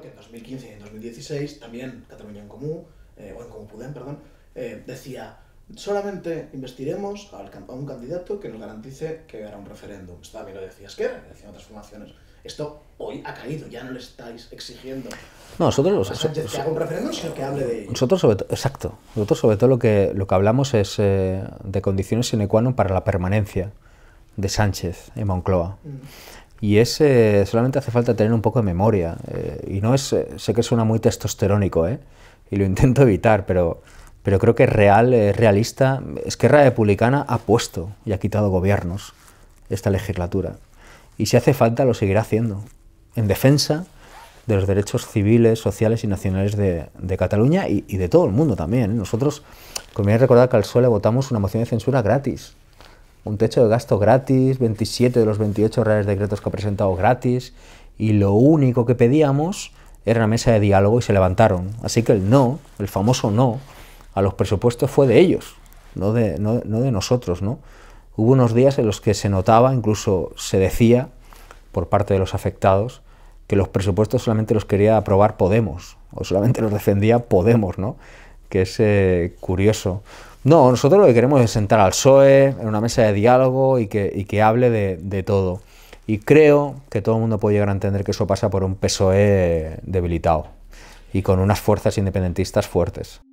que en 2015 y en 2016 también Cataluña en común, eh, o en como puden, perdón, eh, decía solamente investiremos a un candidato que nos garantice que hará un referéndum. Esto también lo decía Esquerra, decían otras formaciones. Esto hoy ha caído, ya no le estáis exigiendo no, nosotros, que haga un referéndum, sino que hable de Nosotros sobre exacto. Nosotros sobre todo lo que, lo que hablamos es eh, de condiciones sine qua non para la permanencia de Sánchez en Moncloa. Mm. Y solamente hace falta tener un poco de memoria. Eh, y no es, eh, sé que suena muy testosterónico, ¿eh? y lo intento evitar, pero, pero creo que es real, es realista. Esquerra Republicana ha puesto y ha quitado gobiernos esta legislatura. Y si hace falta, lo seguirá haciendo, en defensa de los derechos civiles, sociales y nacionales de, Cataluña y, y, de todo el mundo también. ¿eh? Nosotros, conviene recordar que al suelo votamos una moción de censura gratis un techo de gasto gratis, 27 de los 28 reales decretos que ha presentado gratis, y lo único que pedíamos era una mesa de diálogo y se levantaron. Así que el no, el famoso no, a los presupuestos fue de ellos, no de, no, de nosotros, ¿no? Hubo unos días en los que se notaba, incluso se decía por parte de los afectados, que los presupuestos solamente los quería aprobar Podemos, o solamente los defendía Podemos, ¿no? Que es eh, curioso. No, nosotros lo que queremos es sentar al PSOE en una mesa de diálogo y que, hable de, todo. Y creo que todo el mundo puede llegar a entender que eso pasa por un PSOE debilitado y con unas fuerzas independentistas fuertes.